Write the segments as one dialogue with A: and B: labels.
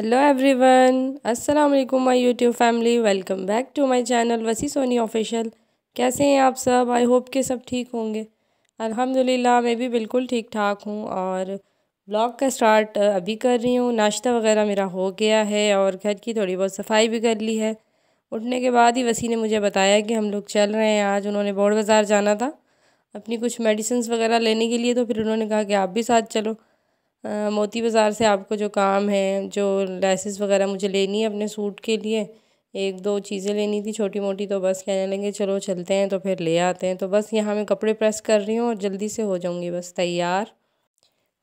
A: hello everyone अस्सलाम वालेकुम my YouTube family welcome back to my channel Wasi Soni official कैसे हैं आप सब आई होप के सब ठीक होंगे अल्हम्दुलिल्लाह मैं भी बिल्कुल ठीक ठाक हूँ और ब्लॉग का स्टार्ट अभी कर रही हूँ नाश्ता वगैरह मेरा हो गया है और घर की थोड़ी बहुत सफाई भी कर ली है उठने के बाद ही वसी ने मुझे बताया कि हम लोग चल रहे हैं आज उन्होंने बोर्ड बाज़ार जाना था अपनी कुछ मेडिसिन वगैरह लेने के लिए तो फिर उन्होंने कहा कि आप भी साथ चलो मोती बाज़ार से आपको जो काम है जो लेसेस वगैरह मुझे लेनी है अपने सूट के लिए एक दो चीज़ें लेनी थी छोटी मोटी तो बस कहने लगे चलो चलते हैं तो फिर ले आते हैं तो बस यहाँ मैं कपड़े प्रेस कर रही हूँ और जल्दी से हो जाऊँगी बस तैयार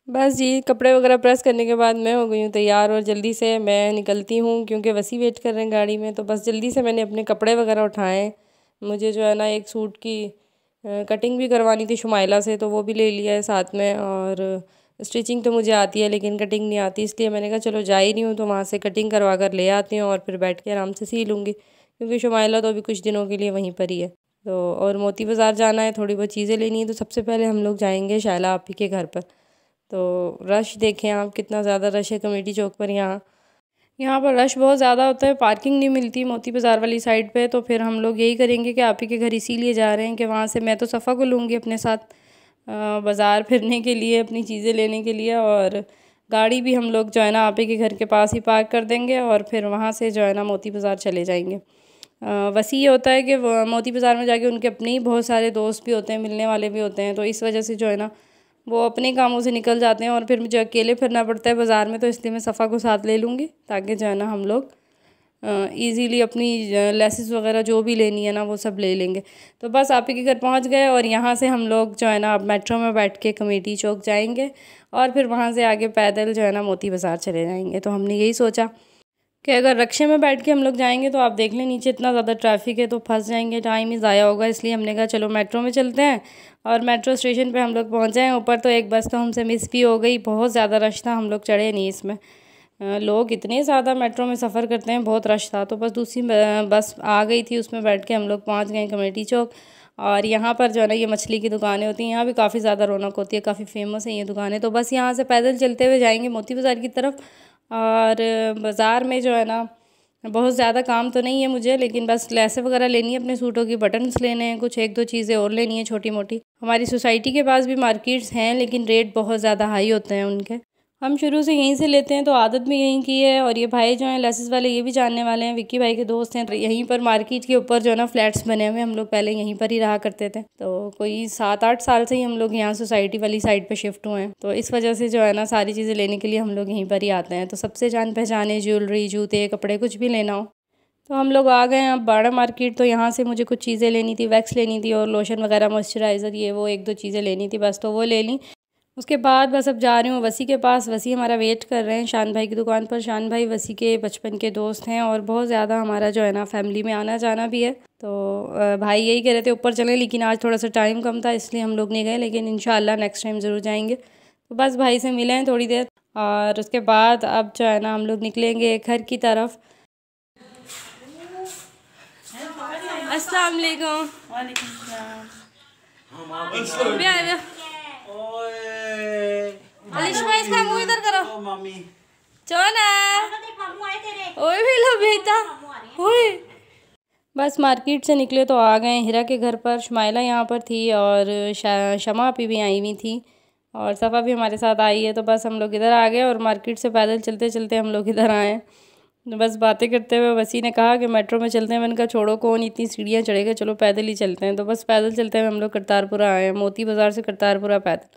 A: बस जी कपड़े वगैरह प्रेस करने के बाद मैं हो गई हूँ तैयार और जल्दी से मैं निकलती हूँ क्योंकि वसी वेट कर रहे हैं गाड़ी में तो बस जल्दी से मैंने अपने कपड़े वगैरह उठाए मुझे जो है ना एक सूट की कटिंग भी करवानी थी शुमाइला से तो वो भी ले लिया है साथ में और स्टिचिंग तो मुझे आती है लेकिन कटिंग नहीं आती इसलिए मैंने कहा चलो जा ही नहीं हूँ तो वहाँ से कटिंग करवा कर ले आती हूँ और फिर बैठ के आराम से सी लूँगी क्योंकि शुमाइला तो अभी कुछ दिनों के लिए वहीं पर ही है तो और मोती बाज़ार जाना है थोड़ी बहुत चीज़ें लेनी है तो सबसे पहले हम लोग जाएंगे आप ही के घर पर तो रश देखें आप कितना ज़्यादा रश है कमेटी चौक पर यहाँ यहाँ पर रश बहुत ज़्यादा होता है पार्किंग नहीं मिलती मोती बाज़ार वाली साइड पे तो फिर हम लोग यही करेंगे कि आप ही के घर इसीलिए जा रहे हैं कि वहाँ से मैं तो सफ़ा को लूँगी अपने साथ बाज़ार फिरने के लिए अपनी चीज़ें लेने के लिए और गाड़ी भी हम लोग जो है ना आपे के घर के पास ही पार्क कर देंगे और फिर वहाँ से जो है ना मोती बाज़ार चले जाएंगे वैसे ये होता है कि मोती बाज़ार में जाके उनके अपने ही बहुत सारे दोस्त भी होते हैं मिलने वाले भी होते हैं तो इस वजह से जो है ना वो अपने कामों से निकल जाते हैं और फिर मुझे अकेले फिरना पड़ता है बाज़ार में तो इसलिए मैं सफ़ा को साथ ले लूँगी ताकि जो है ना हम लोग ईज़िली अपनी लेसिस वगैरह जो भी लेनी है ना वो सब ले लेंगे तो बस आप ही के घर पहुंच गए और यहाँ से हम लोग जो है ना अब मेट्रो में बैठ के कमेटी चौक जाएंगे और फिर वहाँ से आगे पैदल जो है ना मोती बाज़ार चले जाएंगे तो हमने यही सोचा कि अगर रक्शे में बैठ के हम लोग जाएंगे तो आप देख लें नीचे इतना ज़्यादा ट्रैफिक है तो फंस जाएंगे टाइम ही ज़ाया होगा इसलिए हमने कहा चलो मेट्रो में चलते हैं और मेट्रो स्टेशन पे हम लोग पहुँच जाएँ ऊपर तो एक बस तो हमसे मिस भी हो गई बहुत ज़्यादा रश था हम लोग चढ़े नहीं इसमें लोग इतने ज़्यादा मेट्रो में सफ़र करते हैं बहुत रश था तो बस दूसरी बस आ गई थी उसमें बैठ के हम लोग पहुँच गए कमेटी चौक और यहाँ पर जो है ना ये मछली की दुकानें होती हैं यहाँ भी काफ़ी ज़्यादा रौनक होती है काफ़ी फेमस है ये दुकानें तो बस यहाँ से पैदल चलते हुए जाएंगे मोती बाज़ार की तरफ और बाज़ार में जो है ना बहुत ज़्यादा काम तो नहीं है मुझे लेकिन बस लेसें वगैरह लेनी है अपने सूटों की बटन्स लेने हैं कुछ एक दो चीज़ें और लेनी है छोटी मोटी हमारी सोसाइटी के पास भी मार्केट्स हैं लेकिन रेट बहुत ज़्यादा हाई होते हैं उनके हम शुरू से यहीं से लेते हैं तो आदत भी यहीं की है और ये भाई जो हैं लेसेस वाले ये भी जानने वाले हैं विक्की भाई के दोस्त हैं तो यहीं पर मार्केट के ऊपर जो है ना फ्लैट्स बने हुए हम लोग पहले यहीं पर ही रहा करते थे तो कोई सात आठ साल से ही हम लोग यहाँ सोसाइटी वाली साइड पर शिफ्ट हुए हैं तो इस वजह से जो है ना सारी चीज़ें लेने के लिए हम लोग यहीं पर ही आते हैं तो सबसे जान पहचाने ज्वेलरी जूते कपड़े कुछ भी लेना हो तो हम लोग आ गए हैं अब बाड़ा मार्केट तो यहाँ से मुझे कुछ चीज़ें लेनी थी वैक्स लेनी थी और लोशन वगैरह मॉइस्चराइज़र ये वो एक दो चीज़ें लेनी थी बस तो वो ले ली उसके बाद बस अब जा रही हूँ वसी के पास वसी हमारा वेट कर रहे हैं शान भाई की दुकान पर शान भाई वसी के बचपन के दोस्त हैं और बहुत ज़्यादा हमारा जो है ना फैमिली में आना जाना भी है तो भाई यही कह रहे थे ऊपर चले लेकिन आज थोड़ा सा टाइम कम था इसलिए हम लोग नहीं गए लेकिन इन नेक्स्ट टाइम ज़रूर जाएंगे तो बस भाई से मिले हैं थोड़ी देर और उसके बाद अब जो है ना हम लोग निकलेंगे घर की तरफ अस्सलाम वालेकुम तो बस मार्केट से निकले तो आ गए हीरा के घर पर शुमाइला यहाँ पर थी और शमा भी, भी आई हुई थी और सफ़ा भी हमारे साथ आई है तो बस हम लोग इधर आ गए और मार्केट से पैदल चलते चलते हम लोग इधर आए बस बातें करते हुए वसी ने कहा कि मेट्रो में चलते हैं मैंने कहा छोड़ो कौन इतनी सीढ़ियाँ चढ़ेगा चलो पैदल ही चलते हैं तो बस पैदल चलते हुए हम लोग करतारपुरा आए हैं मोती बाज़ार से करतारपुरा पैदल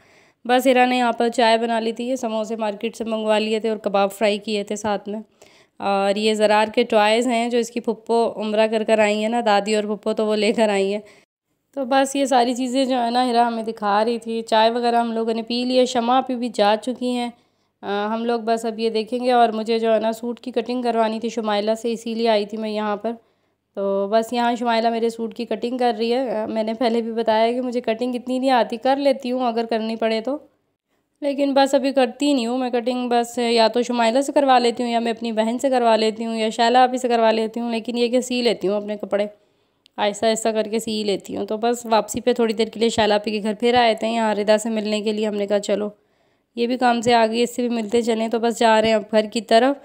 A: बस हिरा ने यहाँ पर चाय बना ली थी ये समोसे मार्केट से मंगवा लिए थे और कबाब फ्राई किए थे साथ में और ये ज़रार के टॉयज़ हैं जो इसकी पप्पो उम्र कर कर आई हैं ना दादी और पप्पो तो वो लेकर आई हैं तो बस ये सारी चीज़ें जो है ना हिरा हमें दिखा रही थी चाय वगैरह हम लोगों ने पी लिया शमा पे भी जा चुकी हैं हम लोग बस अब ये देखेंगे और मुझे जो है ना सूट की कटिंग करवानी थी शुमाइला से इसीलिए आई थी मैं यहाँ पर तो बस यहाँ शुमाइला मेरे सूट की कटिंग कर रही है मैंने पहले भी बताया कि मुझे कटिंग इतनी नहीं आती कर लेती हूँ अगर करनी पड़े तो लेकिन बस अभी करती नहीं हूँ मैं कटिंग बस या तो शुमाइला से करवा लेती हूँ या मैं अपनी बहन से करवा लेती हूँ या शैला आप ही से करवा लेती हूँ लेकिन ये कि सी लेती हूँ अपने कपड़े ऐसा ऐसा करके सी लेती हूँ तो बस वापसी पे थोड़ी देर के लिए शैला आपी के घर फिर आए थे यहाँ रिदा से मिलने के लिए हमने कहा चलो ये भी काम से आगे इससे भी मिलते चले तो बस जा रहे हैं अब घर की तरफ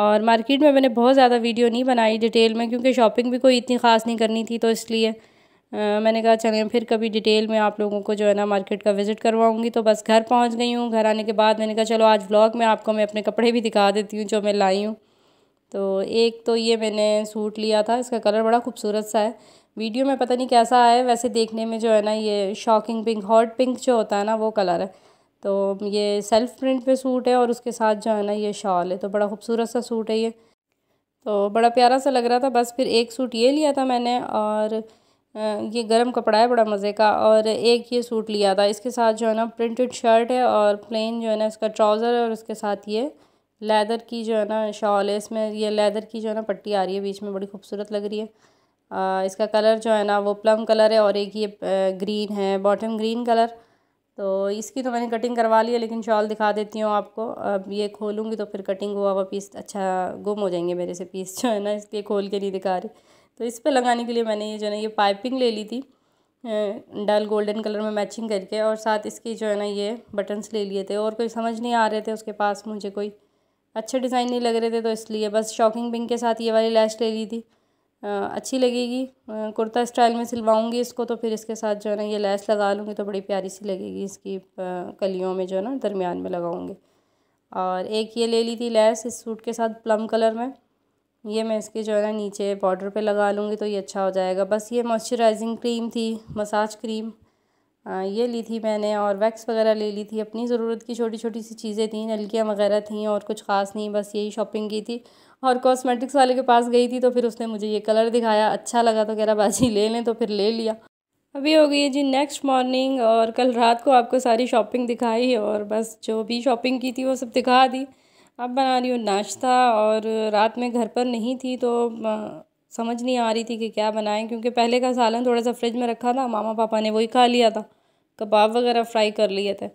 A: और मार्केट में मैंने बहुत ज़्यादा वीडियो नहीं बनाई डिटेल में क्योंकि शॉपिंग भी कोई इतनी ख़ास नहीं करनी थी तो इसलिए मैंने कहा चलें फिर कभी डिटेल में आप लोगों को जो है ना मार्केट का विज़िट करवाऊंगी तो बस घर पहुंच गई हूँ घर आने के बाद मैंने कहा चलो आज व्लॉग में आपको मैं अपने कपड़े भी दिखा देती हूँ जो मैं लाई हूँ तो एक तो ये मैंने सूट लिया था इसका कलर बड़ा खूबसूरत सा है वीडियो में पता नहीं कैसा आया वैसे देखने में जो है ना ये शॉकिंग पिंक हॉट पिंक जो होता है ना वो कलर है तो ये सेल्फ़ प्रिंट पे सूट है और उसके साथ जो है ना ये शॉल है तो बड़ा खूबसूरत सा सूट है ये तो बड़ा प्यारा सा लग रहा था बस फिर एक सूट ये लिया था मैंने और ये गर्म कपड़ा है बड़ा मज़े का और एक ये सूट लिया था इसके साथ जो है ना प्रिंटेड शर्ट है और प्लेन जो है ना इसका ट्राउज़र है और उसके साथ ये लेदर की जो है ना शॉल है इसमें ये लेदर की जो है ना पट्टी आ रही है बीच में बड़ी खूबसूरत लग रही है आ, इसका कलर जो है ना वो प्लम कलर है और एक ये ग्रीन है बॉटम ग्रीन कलर तो इसकी तो मैंने कटिंग करवा ली है लेकिन शॉल दिखा देती हूँ आपको अब ये खोलूँगी तो फिर कटिंग हुआ हुआ पीस अच्छा गुम हो जाएंगे मेरे से पीस जो है ना इसलिए खोल के नहीं दिखा रही तो इस पर लगाने के लिए मैंने ये जो है ना ये पाइपिंग ले ली थी डल गोल्डन कलर में मैचिंग करके और साथ इसकी जो है ना ये बटन्स ले लिए थे और कोई समझ नहीं आ रहे थे उसके पास मुझे कोई अच्छे डिज़ाइन नहीं लग रहे थे तो इसलिए बस शॉकिंग पिंक के साथ ये वाली लैस ले ली थी अच्छी लगेगी कुर्ता स्टाइल में सिलवाऊंगी इसको तो फिर इसके साथ जो है ना ये लैस लगा लूँगी तो बड़ी प्यारी सी लगेगी इसकी कलियों में जो है ना दरमियान में लगाऊँगी और एक ये ले ली थी लैस इस सूट के साथ प्लम कलर में ये मैं इसके जो है ना नीचे बॉर्डर पे लगा लूँगी तो ये अच्छा हो जाएगा बस ये मॉइस्चराइजिंग क्रीम थी मसाज क्रीम ये ली थी मैंने और वैक्स वगैरह ले ली थी अपनी ज़रूरत की छोटी छोटी सी चीज़ें थी नलकियाँ वगैरह थी और कुछ ख़ास नहीं बस यही शॉपिंग की थी और कॉस्मेटिक्स वाले के पास गई थी तो फिर उसने मुझे ये कलर दिखाया अच्छा लगा तो कह रहा बाजी ले लें तो फिर ले लिया अभी हो गई है जी नेक्स्ट मॉर्निंग और कल रात को आपको सारी शॉपिंग दिखाई और बस जो भी शॉपिंग की थी वो सब दिखा दी अब बना रही हूँ नाश्ता और रात में घर पर नहीं थी तो समझ नहीं आ रही थी कि क्या बनाएं क्योंकि पहले का सालन थोड़ा सा फ्रिज में रखा था मामा पापा ने वही खा लिया था कबाब वगैरह फ्राई कर लिए थे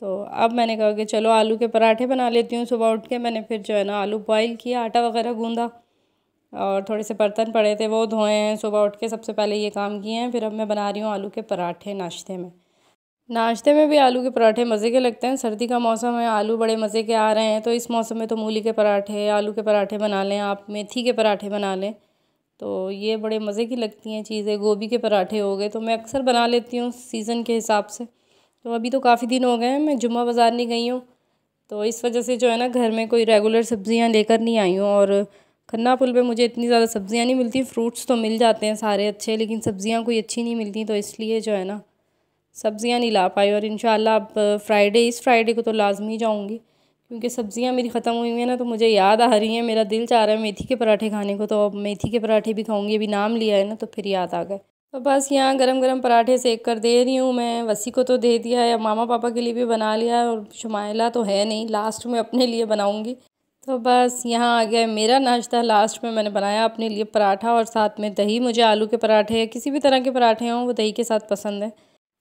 A: तो अब मैंने कहा कि चलो आलू के पराठे बना लेती हूँ सुबह उठ के मैंने फिर जो है ना आलू बॉईल किया आटा वगैरह गूँधा और थोड़े से बर्तन पड़े थे वो धोए हैं सुबह उठ के सबसे पहले ये काम किए हैं फिर अब मैं बना रही हूँ आलू के पराठे नाश्ते में नाश्ते में भी आलू के पराठे मज़े के लगते हैं सर्दी का मौसम है आलू बड़े मज़े के आ रहे हैं तो इस मौसम में तो मूली के पराठे आलू के पराठे बना लें आप मेथी के पराठे बना लें तो ये बड़े मज़े की लगती हैं चीज़ें गोभी के पराठे हो गए तो मैं अक्सर बना लेती हूँ सीज़न के हिसाब से तो अभी तो काफ़ी दिन हो गए हैं मैं जुम्मा बाज़ार नहीं गई हूँ तो इस वजह से जो है ना घर में कोई रेगुलर सब्ज़ियाँ लेकर नहीं आई हूँ और खन्ना पुल पर मुझे इतनी ज़्यादा सब्ज़ियाँ नहीं मिलती फ्रूट्स तो मिल जाते हैं सारे अच्छे लेकिन सब्ज़ियाँ कोई अच्छी नहीं मिलती तो इसलिए जो है ना सब्ज़ियाँ नहीं ला पाई और इन अब फ्राइडे इस फ्राइडे को तो लाजमी जाऊँगी क्योंकि सब्ज़ियाँ मेरी ख़त्म हुई हुई हैं ना तो मुझे याद आ रही है मेरा दिल चाह रहा है मेथी के पराठे खाने को तो अब मेथी के पराठे भी खाऊंगी अभी नाम लिया है ना तो फिर याद आ गए तो बस यहाँ गरम गरम पराठे सेक कर दे रही हूँ मैं वसी को तो दे दिया है मामा पापा के लिए भी बना लिया है और शुमाला तो है नहीं लास्ट में अपने लिए बनाऊँगी तो बस यहाँ आ गया मेरा नाश्ता लास्ट में मैंने बनाया अपने लिए पराठा और साथ में दही मुझे आलू के पराठे या किसी भी तरह के पराठे हों वो दही के साथ पसंद है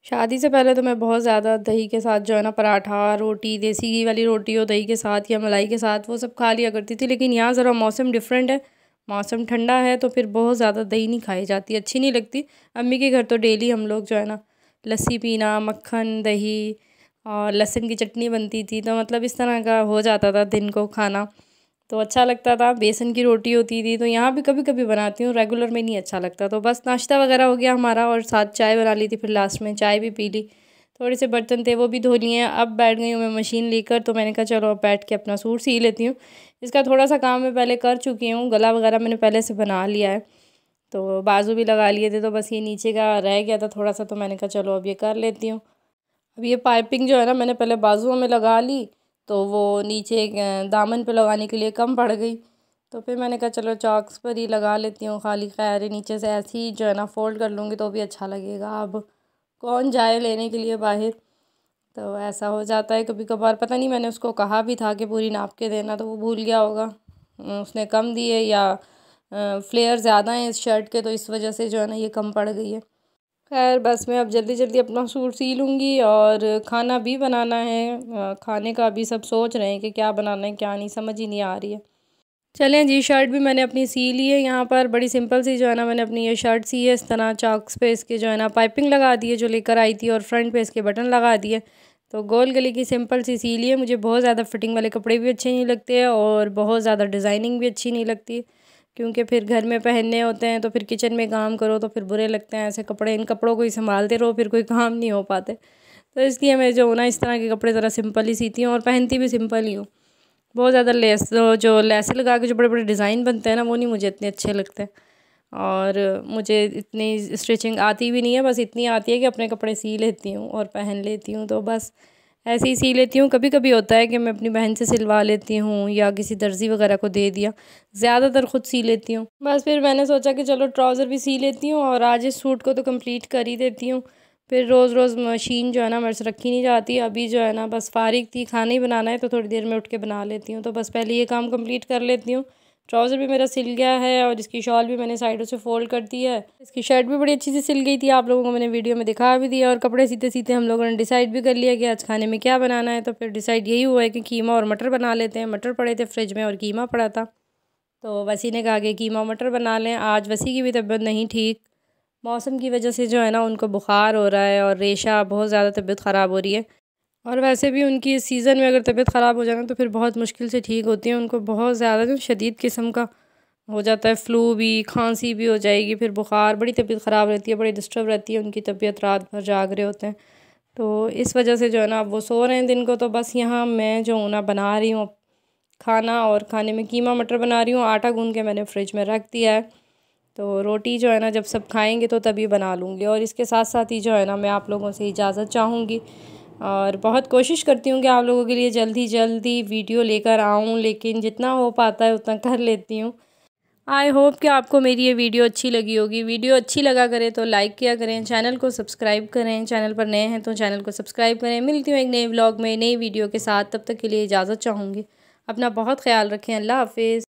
A: शादी से पहले तो मैं बहुत ज़्यादा दही के साथ जो है ना पराठा रोटी देसी घी वाली रोटी हो दही के साथ या मलाई के साथ वो सब खा लिया करती थी लेकिन यहाँ ज़रा मौसम डिफरेंट है मौसम ठंडा है तो फिर बहुत ज़्यादा दही नहीं खाई जाती अच्छी नहीं लगती अम्मी के घर तो डेली हम लोग जो है ना लस्सी पीना मक्खन दही और लहसुन की चटनी बनती थी तो मतलब इस तरह का हो जाता था दिन को खाना तो अच्छा लगता था बेसन की रोटी होती थी तो यहाँ भी कभी कभी बनाती हूँ रेगुलर में नहीं अच्छा लगता तो बस नाश्ता वगैरह हो गया हमारा और साथ चाय बना ली थी फिर लास्ट में चाय भी पी ली थोड़े से बर्तन थे वो भी धो लिए हैं अब बैठ गई हूँ मैं मशीन लेकर तो मैंने कहा चलो अब बैठ के अपना सूट सी लेती हूँ इसका थोड़ा सा काम मैं पहले कर चुकी हूँ गला वगैरह मैंने पहले से बना लिया है तो बाजू भी लगा लिए थे तो बस ये नीचे का रह गया था थोड़ा सा तो मैंने कहा चलो अब ये कर लेती हूँ अब ये पाइपिंग जो है ना मैंने पहले बाजुओं में लगा ली तो वो नीचे दामन पे लगाने के लिए कम पड़ गई तो फिर मैंने कहा चलो चॉक्स पर ही लगा लेती हूँ खाली खैर नीचे से ऐसे ही जो है ना फ़ोल्ड कर लूँगी तो भी अच्छा लगेगा अब कौन जाए लेने के लिए बाहर तो ऐसा हो जाता है कभी कभार पता नहीं मैंने उसको कहा भी था कि पूरी नाप के देना तो वो भूल गया होगा उसने कम दिए या फ्लेयर ज़्यादा हैं इस शर्ट के तो इस वजह से जो है ना ये कम पड़ गई है खैर बस मैं अब जल्दी जल्दी अपना सूट सी लूँगी और खाना भी बनाना है खाने का अभी सब सोच रहे हैं कि क्या बनाना है क्या नहीं समझ ही नहीं आ रही है चलें जी शर्ट भी मैंने अपनी सी ली है यहाँ पर बड़ी सिंपल सी जो है ना मैंने अपनी ये शर्ट सी है इस तरह चॉक्स पे इसके जो है ना पाइपिंग लगा दी है जो लेकर आई थी और फ्रंट पे इसके बटन लगा दिए तो गोल गले की सिंपल सी सी ली है मुझे बहुत ज़्यादा फिटिंग वाले कपड़े भी अच्छे नहीं लगते और बहुत ज़्यादा डिज़ाइनिंग भी अच्छी नहीं लगती क्योंकि फिर घर में पहनने होते हैं तो फिर किचन में काम करो तो फिर बुरे लगते हैं ऐसे कपड़े इन कपड़ों को ही संभालते रहो फिर कोई काम नहीं हो पाते तो इसलिए मैं जो ना इस तरह के कपड़े ज़रा सिंपल ही सीती हूँ और पहनती भी सिंपल ही हूँ बहुत ज़्यादा लेस तो जो लेस लगा के जो बड़े बड़े डिज़ाइन बनते हैं ना वो नहीं मुझे इतने अच्छे लगते और मुझे इतनी स्टिचिंग आती भी नहीं है बस इतनी आती है कि अपने कपड़े सी लेती हूँ और पहन लेती हूँ तो बस ऐसे ही सी लेती हूँ कभी कभी होता है कि मैं अपनी बहन से सिलवा लेती हूँ या किसी दर्जी वगैरह को दे दिया ज़्यादातर ख़ुद सी लेती हूँ बस फिर मैंने सोचा कि चलो ट्राउज़र भी सी लेती हूँ और आज इस सूट को तो कंप्लीट कर ही देती हूँ फिर रोज़ रोज़ मशीन जो है ना मेरे से रखी नहीं जाती अभी जो है ना बस फारिक थी खाना ही बनाना है तो थोड़ी देर में उठ के बना लेती हूँ तो बस पहले ये काम कम्प्लीट कर लेती हूँ ट्राउज़र भी मेरा सिल गया है और इसकी शॉल भी मैंने साइडों से फोल्ड कर दी है इसकी शर्ट भी बड़ी अच्छी सी सिल गई थी आप लोगों को मैंने वीडियो में दिखा भी दिया और कपड़े सीते सीते हम लोगों ने डिसाइड भी कर लिया कि आज खाने में क्या बनाना है तो फिर डिसाइड यही हुआ है कि कीमा और मटर बना लेते हैं मटर पड़े थे फ्रिज में और कीमा पड़ा था तो वसी ने कहा कि कीमा मटर बना लें आज वसी की भी तबीयत नहीं ठीक मौसम की वजह से जो है ना उनको बुखार हो रहा है और रेशा बहुत ज़्यादा तबीयत ख़राब हो रही है और वैसे भी उनकी इस सीज़न में अगर तबीयत ख़राब हो जाए तो फिर बहुत मुश्किल से ठीक होती है उनको बहुत ज़्यादा जो शदीद किस्म का हो जाता है फ्लू भी खांसी भी हो जाएगी फिर बुखार बड़ी तबीयत ख़राब रहती है बड़ी डिस्टर्ब रहती है उनकी तबीयत रात भर जाग रहे होते हैं तो इस वजह से जो है ना अब वो सो रहे हैं दिन को तो बस यहाँ मैं जो हूँ ना बना रही हूँ खाना और खाने में कीमा मटर बना रही हूँ आटा गूंद के मैंने फ्रिज में रख दिया है तो रोटी जो है ना जब सब खाएंगे तो तभी बना लूँगी और इसके साथ साथ ही जो है ना मैं आप लोगों से इजाज़त चाहूँगी और बहुत कोशिश करती हूँ कि आप लोगों के लिए जल्दी जल्दी वीडियो लेकर आऊँ लेकिन जितना हो पाता है उतना कर लेती हूँ आई होप कि आपको मेरी ये वीडियो अच्छी लगी होगी वीडियो अच्छी लगा करें तो लाइक किया करें चैनल को सब्सक्राइब करें चैनल पर नए हैं तो चैनल को सब्सक्राइब करें मिलती हूँ एक नए ब्लॉग में नई वीडियो के साथ तब तक के लिए इजाज़त चाहूँगी अपना बहुत ख्याल रखें अल्लाह हाफिज़